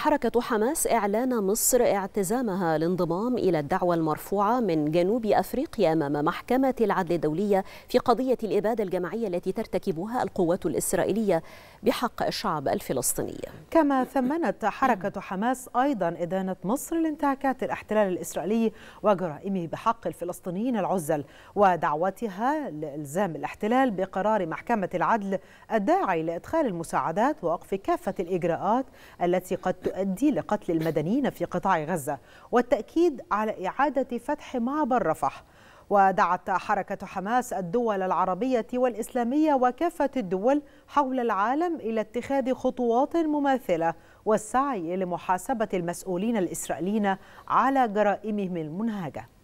حركة حماس إعلان مصر اعتزامها الانضمام إلى الدعوة المرفوعة من جنوب أفريقيا أمام محكمة العدل الدولية في قضية الإبادة الجماعية التي ترتكبها القوات الإسرائيلية بحق الشعب الفلسطيني كما ثمنت حركة حماس أيضا إدانة مصر لانتهاكات الاحتلال الإسرائيلي وجرائمه بحق الفلسطينيين العزل ودعوتها لإلزام الاحتلال بقرار محكمة العدل الداعي لإدخال المساعدات ووقف كافة الإجراءات التي قد تؤدي لقتل المدنيين في قطاع غزة والتأكيد على إعادة فتح معبر رفح ودعت حركة حماس الدول العربية والإسلامية وكافة الدول حول العالم إلى اتخاذ خطوات مماثلة والسعي لمحاسبة المسؤولين الإسرائيليين على جرائمهم المنهجة